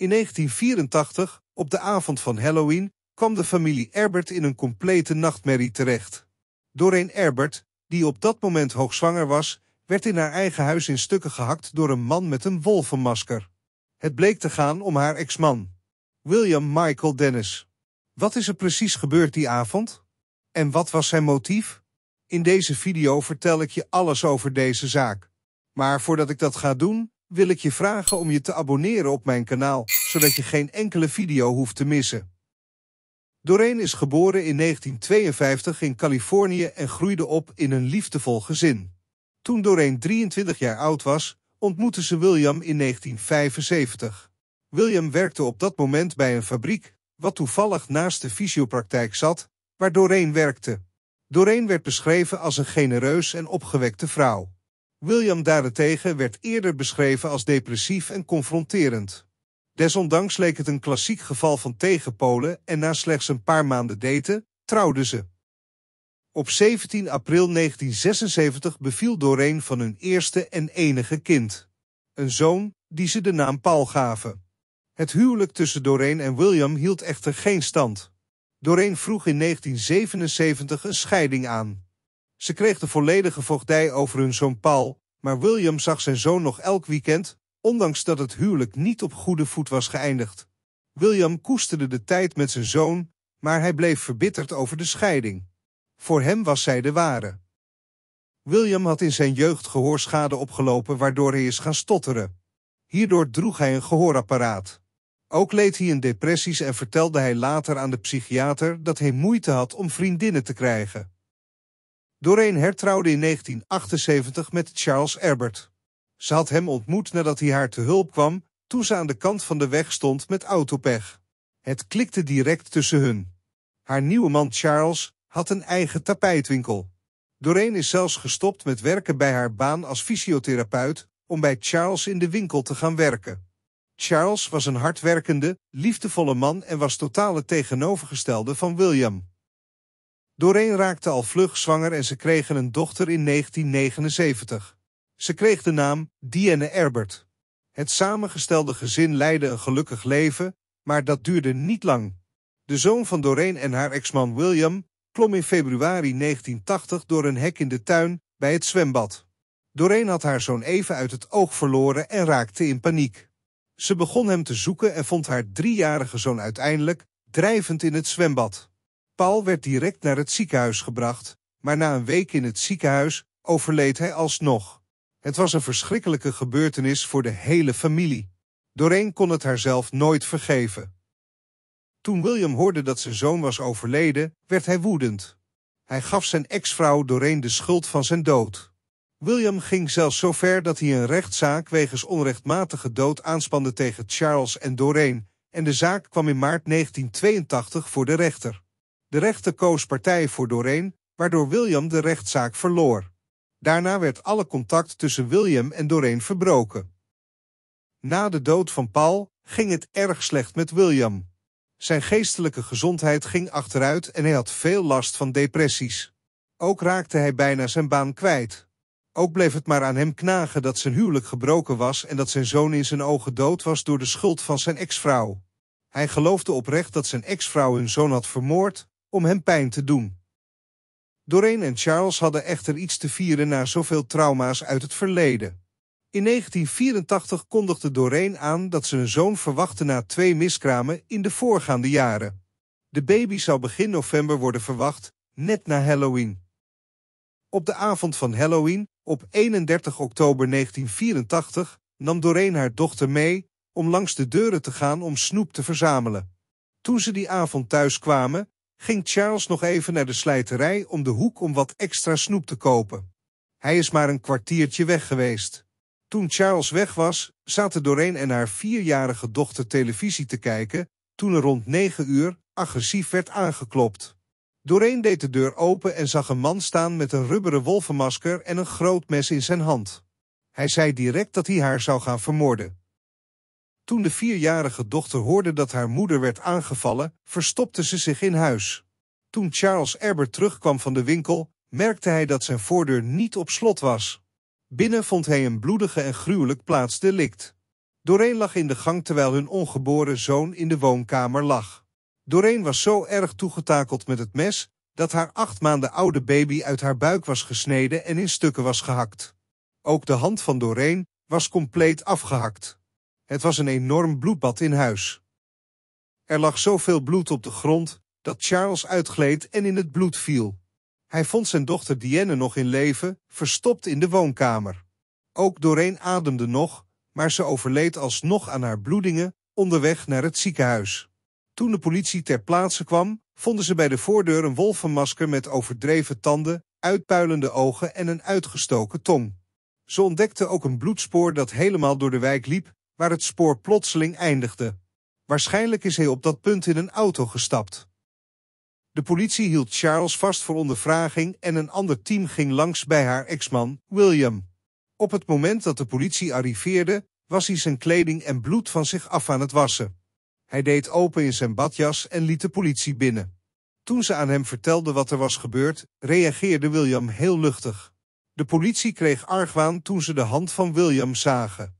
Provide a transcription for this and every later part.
In 1984, op de avond van Halloween, kwam de familie Erbert in een complete nachtmerrie terecht. Doreen Erbert, die op dat moment hoogzwanger was, werd in haar eigen huis in stukken gehakt door een man met een wolvenmasker. Het bleek te gaan om haar ex-man, William Michael Dennis. Wat is er precies gebeurd die avond? En wat was zijn motief? In deze video vertel ik je alles over deze zaak. Maar voordat ik dat ga doen, wil ik je vragen om je te abonneren op mijn kanaal, zodat je geen enkele video hoeft te missen. Doreen is geboren in 1952 in Californië en groeide op in een liefdevol gezin. Toen Doreen 23 jaar oud was, ontmoette ze William in 1975. William werkte op dat moment bij een fabriek, wat toevallig naast de fysiopraktijk zat, waar Doreen werkte. Doreen werd beschreven als een genereus en opgewekte vrouw. William daarentegen werd eerder beschreven als depressief en confronterend. Desondanks leek het een klassiek geval van tegenpolen en na slechts een paar maanden daten, trouwden ze. Op 17 april 1976 beviel Doreen van hun eerste en enige kind. Een zoon, die ze de naam Paul gaven. Het huwelijk tussen Doreen en William hield echter geen stand. Doreen vroeg in 1977 een scheiding aan. Ze kreeg de volledige voogdij over hun zoon Paul, maar William zag zijn zoon nog elk weekend, ondanks dat het huwelijk niet op goede voet was geëindigd. William koesterde de tijd met zijn zoon, maar hij bleef verbitterd over de scheiding. Voor hem was zij de ware. William had in zijn jeugd gehoorschade opgelopen waardoor hij is gaan stotteren. Hierdoor droeg hij een gehoorapparaat. Ook leed hij in depressies en vertelde hij later aan de psychiater dat hij moeite had om vriendinnen te krijgen. Doreen hertrouwde in 1978 met Charles Erbert. Ze had hem ontmoet nadat hij haar te hulp kwam, toen ze aan de kant van de weg stond met autopech. Het klikte direct tussen hun. Haar nieuwe man Charles had een eigen tapijtwinkel. Doreen is zelfs gestopt met werken bij haar baan als fysiotherapeut om bij Charles in de winkel te gaan werken. Charles was een hardwerkende, liefdevolle man en was totale tegenovergestelde van William. Doreen raakte al vlug zwanger en ze kregen een dochter in 1979. Ze kreeg de naam Diane Herbert. Het samengestelde gezin leidde een gelukkig leven, maar dat duurde niet lang. De zoon van Doreen en haar ex-man William klom in februari 1980 door een hek in de tuin bij het zwembad. Doreen had haar zoon even uit het oog verloren en raakte in paniek. Ze begon hem te zoeken en vond haar driejarige zoon uiteindelijk drijvend in het zwembad. Paul werd direct naar het ziekenhuis gebracht, maar na een week in het ziekenhuis overleed hij alsnog. Het was een verschrikkelijke gebeurtenis voor de hele familie. Doreen kon het haarzelf nooit vergeven. Toen William hoorde dat zijn zoon was overleden, werd hij woedend. Hij gaf zijn ex-vrouw Doreen de schuld van zijn dood. William ging zelfs zo ver dat hij een rechtszaak wegens onrechtmatige dood aanspande tegen Charles en Doreen, en de zaak kwam in maart 1982 voor de rechter. De rechter koos partij voor Doreen, waardoor William de rechtszaak verloor. Daarna werd alle contact tussen William en Doreen verbroken. Na de dood van Paul ging het erg slecht met William. Zijn geestelijke gezondheid ging achteruit en hij had veel last van depressies. Ook raakte hij bijna zijn baan kwijt. Ook bleef het maar aan hem knagen dat zijn huwelijk gebroken was en dat zijn zoon in zijn ogen dood was door de schuld van zijn ex-vrouw. Hij geloofde oprecht dat zijn ex-vrouw hun zoon had vermoord, om hem pijn te doen. Doreen en Charles hadden echter iets te vieren na zoveel trauma's uit het verleden. In 1984 kondigde Doreen aan dat ze een zoon verwachtte na twee miskramen in de voorgaande jaren. De baby zou begin november worden verwacht, net na Halloween. Op de avond van Halloween, op 31 oktober 1984, nam Doreen haar dochter mee om langs de deuren te gaan om snoep te verzamelen. Toen ze die avond thuis kwamen, ging Charles nog even naar de slijterij om de hoek om wat extra snoep te kopen. Hij is maar een kwartiertje weg geweest. Toen Charles weg was, zaten Doreen en haar vierjarige dochter televisie te kijken, toen er rond negen uur agressief werd aangeklopt. Doreen deed de deur open en zag een man staan met een rubberen wolvenmasker en een groot mes in zijn hand. Hij zei direct dat hij haar zou gaan vermoorden. Toen de vierjarige dochter hoorde dat haar moeder werd aangevallen, verstopte ze zich in huis. Toen Charles Erber terugkwam van de winkel, merkte hij dat zijn voordeur niet op slot was. Binnen vond hij een bloedige en gruwelijk plaatsdelict. Doreen lag in de gang terwijl hun ongeboren zoon in de woonkamer lag. Doreen was zo erg toegetakeld met het mes, dat haar acht maanden oude baby uit haar buik was gesneden en in stukken was gehakt. Ook de hand van Doreen was compleet afgehakt. Het was een enorm bloedbad in huis. Er lag zoveel bloed op de grond dat Charles uitgleed en in het bloed viel. Hij vond zijn dochter Dianne nog in leven, verstopt in de woonkamer. Ook Doreen ademde nog, maar ze overleed alsnog aan haar bloedingen onderweg naar het ziekenhuis. Toen de politie ter plaatse kwam, vonden ze bij de voordeur een wolvenmasker met overdreven tanden, uitpuilende ogen en een uitgestoken tong. Ze ontdekten ook een bloedspoor dat helemaal door de wijk liep waar het spoor plotseling eindigde. Waarschijnlijk is hij op dat punt in een auto gestapt. De politie hield Charles vast voor ondervraging en een ander team ging langs bij haar ex-man, William. Op het moment dat de politie arriveerde, was hij zijn kleding en bloed van zich af aan het wassen. Hij deed open in zijn badjas en liet de politie binnen. Toen ze aan hem vertelde wat er was gebeurd, reageerde William heel luchtig. De politie kreeg argwaan toen ze de hand van William zagen.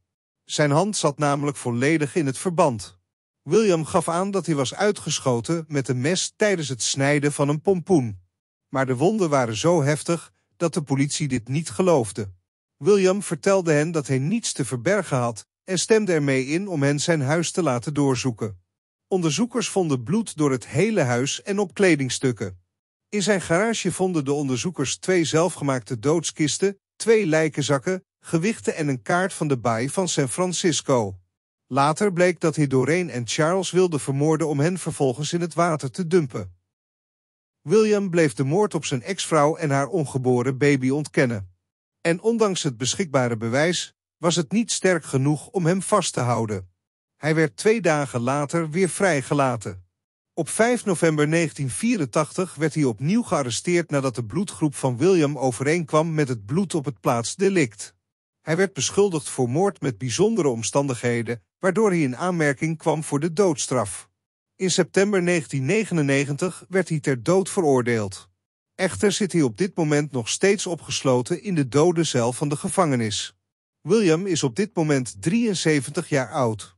Zijn hand zat namelijk volledig in het verband. William gaf aan dat hij was uitgeschoten met een mes tijdens het snijden van een pompoen. Maar de wonden waren zo heftig dat de politie dit niet geloofde. William vertelde hen dat hij niets te verbergen had en stemde ermee in om hen zijn huis te laten doorzoeken. Onderzoekers vonden bloed door het hele huis en op kledingstukken. In zijn garage vonden de onderzoekers twee zelfgemaakte doodskisten, twee lijkenzakken gewichten en een kaart van de baai van San Francisco. Later bleek dat hij Doreen en Charles wilde vermoorden om hen vervolgens in het water te dumpen. William bleef de moord op zijn ex-vrouw en haar ongeboren baby ontkennen. En ondanks het beschikbare bewijs was het niet sterk genoeg om hem vast te houden. Hij werd twee dagen later weer vrijgelaten. Op 5 november 1984 werd hij opnieuw gearresteerd nadat de bloedgroep van William overeenkwam met het bloed op het plaatsdelict. Hij werd beschuldigd voor moord met bijzondere omstandigheden, waardoor hij in aanmerking kwam voor de doodstraf. In september 1999 werd hij ter dood veroordeeld. Echter zit hij op dit moment nog steeds opgesloten in de dode cel van de gevangenis. William is op dit moment 73 jaar oud.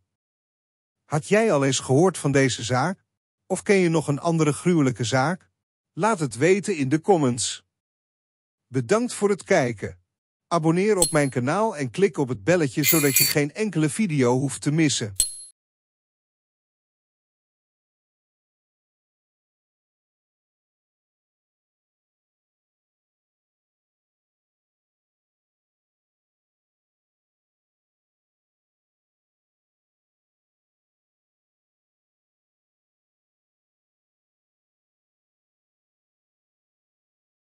Had jij al eens gehoord van deze zaak? Of ken je nog een andere gruwelijke zaak? Laat het weten in de comments. Bedankt voor het kijken. Abonneer op mijn kanaal en klik op het belletje zodat je geen enkele video hoeft te missen.